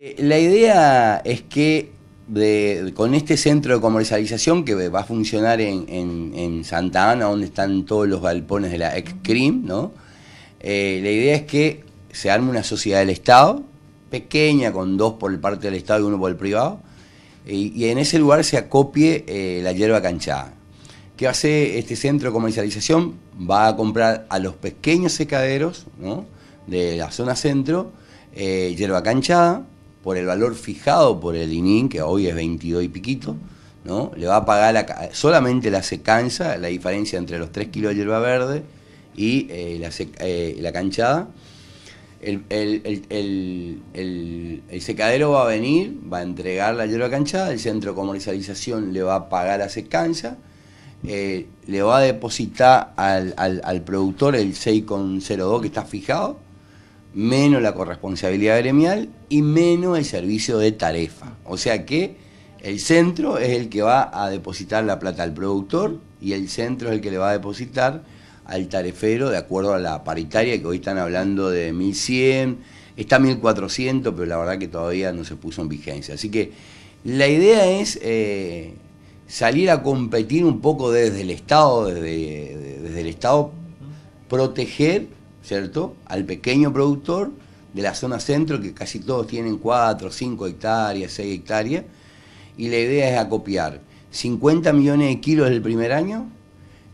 Eh, la idea es que con este centro de comercialización que va a funcionar en, Santa Ana, donde están todos los galpones de la ex ¿no? Eh, la idea es que se arme una sociedad del Estado, pequeña, con dos por parte del Estado y uno por el privado, y, en ese lugar se acopie eh, la hierba canchada. ¿Qué hace este centro de comercialización? Va a comprar a los pequeños secaderos de la zona centro hierba canchada, por el valor fijado por el ININ, que hoy es 22 y piquito, ¿no? Le va a pagar solamente la secanza, la diferencia entre los 3 kilos de hierba verde y eh, eh, la, canchada. El, secadero va a venir, va a entregar la hierba canchada, el centro comercialización le va a pagar la secanza, eh, le va a depositar al, al, al productor el 6,02 que está fijado, menos la corresponsabilidad gremial y menos el servicio de tarefa. O sea que el centro es el que va a depositar la plata al productor y el centro es el que le va a depositar al tarefero de acuerdo a la paritaria que hoy están hablando de 1100, está 1400, pero la verdad que todavía no se puso en vigencia. Así que la idea es eh, salir a competir un poco desde el Estado, desde, desde el Estado, proteger ¿cierto? Al pequeño productor de la zona centro, que casi todos tienen 4, 5 hectáreas, 6 hectáreas, y la idea es acopiar 50 millones de kilos el primer año,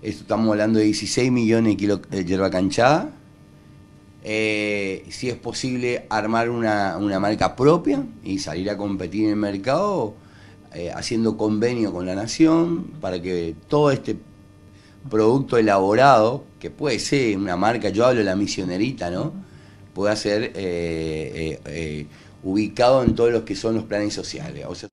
estamos hablando de 16 millones de kilos de hierba canchada, eh, si es posible armar una, marca propia y salir a competir en el mercado, eh, haciendo convenio con la nación para que todo este producto elaborado, que puede ser una marca, yo hablo de la misionerita, ¿no? Puede ser eh, eh, eh, ubicado en todos los que son los planes sociales.